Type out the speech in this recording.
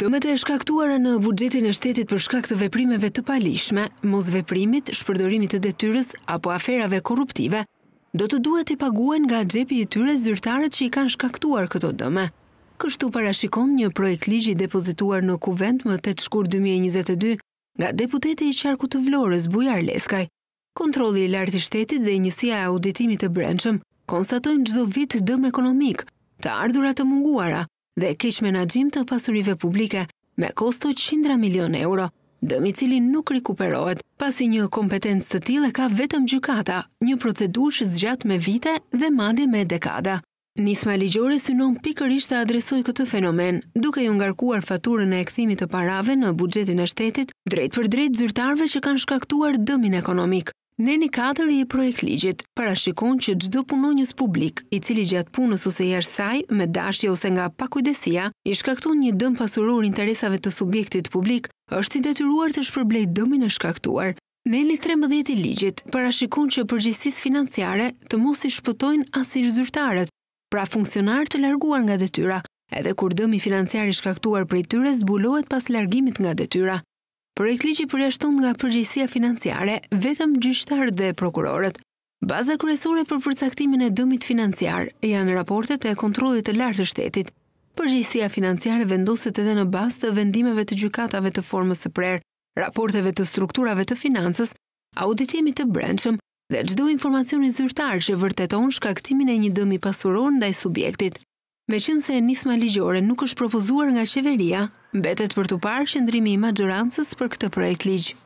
Dëmet e shkaktuara në bugjetin e shtetit për shkak të veprimeve të palishme, mos veprimit, shpërdorimit të detyres apo aferave korruptive, do të duhet të paguen nga gjepi i tyre zyrtarët që i kanë shkaktuar këto dëme. Kështu parashikon një projekt ligji depozituar në kuvent më 8 shkur 2022 nga deputeti i qarku të vlorës Bujar Leskaj. Kontrolli i lartë i shtetit dhe njësia e auditimit të brendshëm konstatojnë gjdo vit dëm ekonomik, të ardhurat të munguara, dhe kish menagjim të pasurive publike me kosto qindra milion euro, dëmi cili nuk rikuperohet pasi një kompetencë të tile ka vetëm gjukata, një procedur që zgjat me vite dhe madje me dekada. Nisma ligjore synon pikërisht të adresoj këtë fenomen, duke ju ngarkuar faturën e ekthimit të parave në bugjetin e shtetit, drejt për drejt zyrtarve që kanë shkaktuar dëmin ekonomik. Neni 4 i projekt ligjit parashikon që gjdo punonjës njës publik, i cili gjatë punës ose jash saj, me dashje ose nga pakujdesia, i shkakton një dëm pasuror interesave të subjektit publik, është i detyruar të shpërblej dëmin e shkaktuar. Neni 13 i ligjit parashikon që përgjësis financiare të mos i shpëtojnë as i zyrtarët, pra funksionar të larguar nga detyra, edhe kur dëmi financiari shkaktuar për i tyre zbulohet pas largimit nga detyra. Projekt ligji përjashton nga përgjësia financiare vetëm gjyqtar dhe prokurorët. Baza kryesore për përcaktimin e dëmit financiar janë raportet e kontrolit të lartë të shtetit. Përgjësia financiare vendoset edhe në bas të vendimeve të gjykatave të formës së prerë, raporteve të strukturave të finansës, auditimit të brendshëm dhe gjdo informacionin zyrtar që vërteton shkaktimin e një dëmi pasuron dhe i subjektit me qënë se nisma ligjore nuk është propozuar nga qeveria, betet për të parë qëndrimi i majorancës për këtë projekt ligjë.